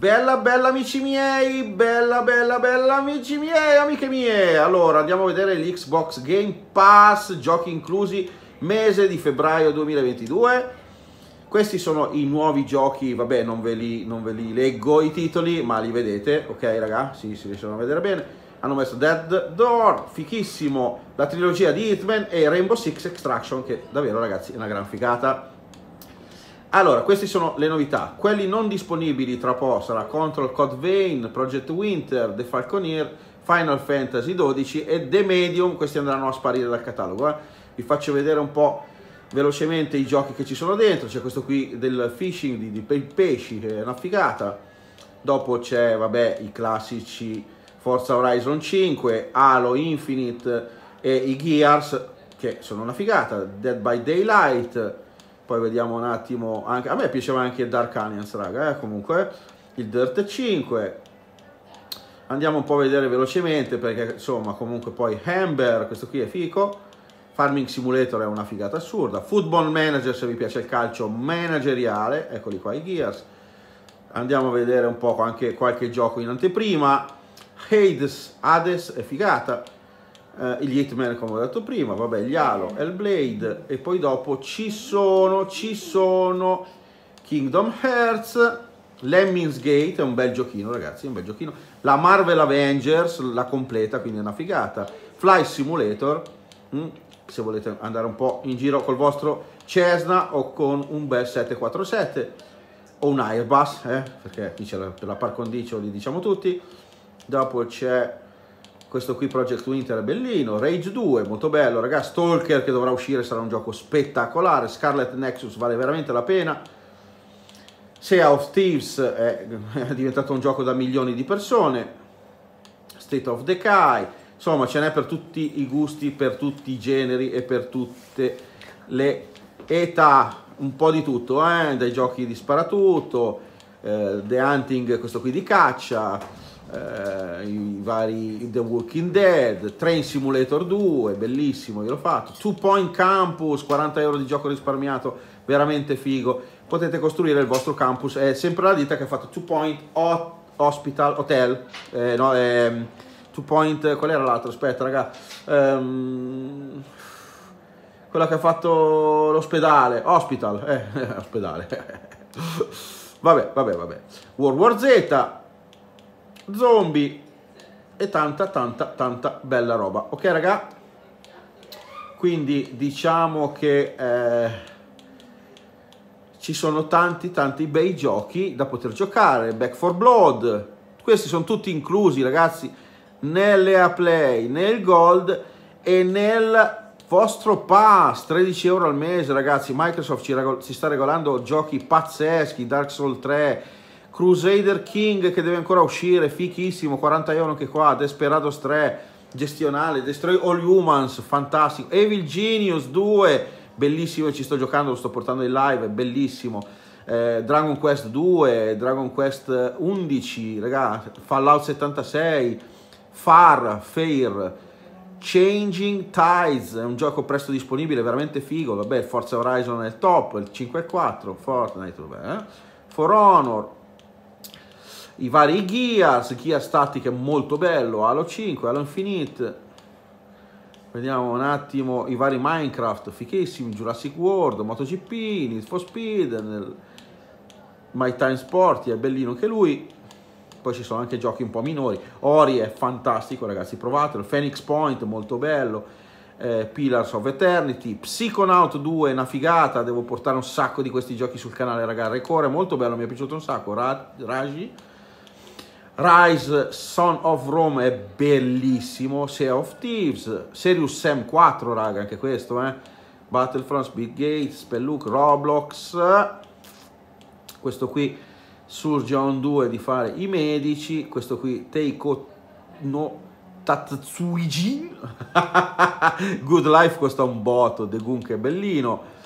Bella bella amici miei, bella bella bella amici miei, amiche mie. Allora andiamo a vedere l'Xbox Game Pass, giochi inclusi, mese di febbraio 2022. Questi sono i nuovi giochi, vabbè non ve li, non ve li leggo i titoli, ma li vedete, ok raga? Sì, si riescono a vedere bene. Hanno messo Dead Door, fichissimo, la trilogia di Hitman e Rainbow Six Extraction, che davvero ragazzi è una gran figata. Allora, queste sono le novità. Quelli non disponibili tra poco sarà Control Code Vein, Project Winter, The Falconeer, Final Fantasy XII e The Medium, questi andranno a sparire dal catalogo. Eh. Vi faccio vedere un po' velocemente i giochi che ci sono dentro. C'è questo qui del fishing di, di pesci, che è una figata. Dopo c'è, vabbè, i classici Forza Horizon 5, Halo Infinite e i Gears, che sono una figata. Dead by Daylight poi vediamo un attimo, anche, a me piaceva anche il Dark Onions raga, eh? comunque il Dirt 5, andiamo un po' a vedere velocemente perché insomma comunque poi Amber questo qui è fico, Farming Simulator è una figata assurda, Football Manager se vi piace il calcio manageriale, eccoli qua i Gears, andiamo a vedere un po' anche qualche gioco in anteprima, Hades, Hades è figata, eh, gli Hitman come ho detto prima, vabbè, gli Halo, Blade e poi dopo ci sono, ci sono Kingdom Hearts, Lemmings Gate, è un bel giochino ragazzi, è un bel giochino, la Marvel Avengers, la completa, quindi è una figata, Fly Simulator, mh, hm, se volete andare un po' in giro col vostro Cessna o con un bel 747 o un Airbus, eh, perché qui c'è la, la par condicio, li diciamo tutti, dopo c'è questo qui Project Winter è bellino, Rage 2 molto bello, ragazzi, Stalker che dovrà uscire sarà un gioco spettacolare, Scarlet Nexus vale veramente la pena, Sea of Thieves è, è diventato un gioco da milioni di persone, State of Decay, insomma ce n'è per tutti i gusti, per tutti i generi e per tutte le età, un po' di tutto, eh? dai giochi di sparatutto, eh, The Hunting, questo qui di caccia, eh, i vari The Walking Dead, Train Simulator 2, bellissimo, io l'ho fatto, Two Point Campus, 40 euro di gioco risparmiato, veramente figo, potete costruire il vostro campus, è sempre la ditta che ha fatto Two Point Hospital Hotel, eh, no, eh, Two Point, qual era l'altro? Aspetta raga, um, quella che ha fatto l'ospedale, hospital, eh, ospedale, vabbè, vabbè, vabbè, World War Z, zombie e tanta tanta tanta bella roba ok raga quindi diciamo che eh, ci sono tanti tanti bei giochi da poter giocare back for blood questi sono tutti inclusi ragazzi nelle a play nel gold e nel vostro pass 13 euro al mese ragazzi microsoft ci, ci sta regolando giochi pazzeschi dark soul 3 Crusader King che deve ancora uscire, fichissimo, 40 euro anche qua, Desperados 3, gestionale, Destroy All Humans, fantastico, Evil Genius 2, bellissimo, ci sto giocando, lo sto portando in live, bellissimo, eh, Dragon Quest 2, Dragon Quest 11, raga, Fallout 76, Far, Fair, Changing Tides, è un gioco presto disponibile, veramente figo, vabbè, Forza Horizon è il top, il 5.4, Fortnite, vabbè, eh? For Honor, i vari Gears, Gears Static è molto bello, Halo 5, Halo Infinite, vediamo un attimo i vari Minecraft, fichissimi, Jurassic World, MotoGP, Need for Speed, nel My Time Sport è bellino anche lui, poi ci sono anche giochi un po' minori, Ori è fantastico ragazzi, provatelo, Phoenix Point molto bello, eh, Pillars of Eternity, Psychonaut 2 una figata, devo portare un sacco di questi giochi sul canale ragazzi, Recore molto bello, mi è piaciuto un sacco, Ra Raji, Rise, Son of Rome è bellissimo, Sea of Thieves, Serious Sam 4 raga, anche questo eh, Battlefront, Big Gate, Spelluke, Roblox, questo qui Surgeon 2 di fare i medici, questo qui Teiko no Tatsuijin, Good Life costa un botto, The Gunk è bellino,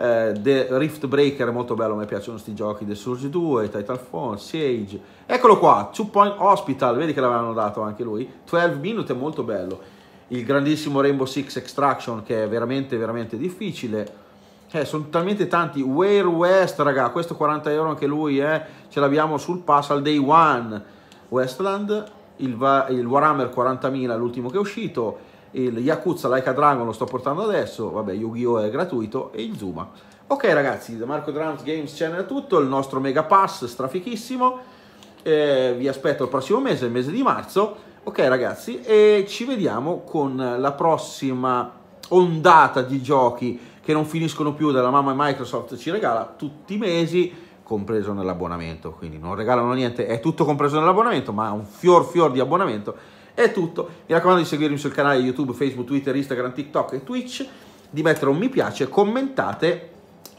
eh, The Rift Breaker è molto bello, mi piacciono questi giochi, The Surge 2, Titanfall, Siege. Eccolo qua, Two Point Hospital, vedi che l'avevano dato anche lui. 12 Minute è molto bello. Il grandissimo Rainbow Six Extraction che è veramente veramente difficile. Eh, sono talmente tanti. Ware West, raga, questo 40 euro anche lui, eh. Ce l'abbiamo sul pass al day one. Westland, il, il Warhammer 40.000, l'ultimo che è uscito il Yakuza Like a Dragon lo sto portando adesso, vabbè Yu-Gi-Oh è gratuito e il Zuma. Ok ragazzi, da Marco Drums Games Channel è tutto, il nostro Mega Pass strafichissimo, eh, vi aspetto il prossimo mese, il mese di marzo. Ok ragazzi, e ci vediamo con la prossima ondata di giochi che non finiscono più dalla mamma Microsoft ci regala tutti i mesi compreso nell'abbonamento, quindi non regalano niente, è tutto compreso nell'abbonamento, ma un fior fior di abbonamento è tutto. Mi raccomando di seguirmi sul canale YouTube, Facebook, Twitter, Instagram, TikTok e Twitch, di mettere un mi piace, commentate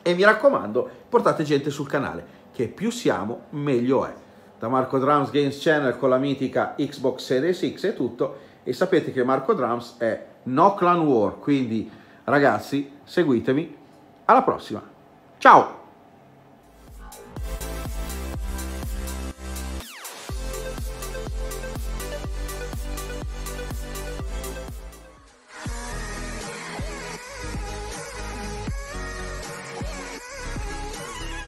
e mi raccomando portate gente sul canale, che più siamo meglio è. Da Marco Drums Games Channel con la mitica Xbox Series X è tutto e sapete che Marco Drums è No Clan War, quindi ragazzi seguitemi, alla prossima, ciao!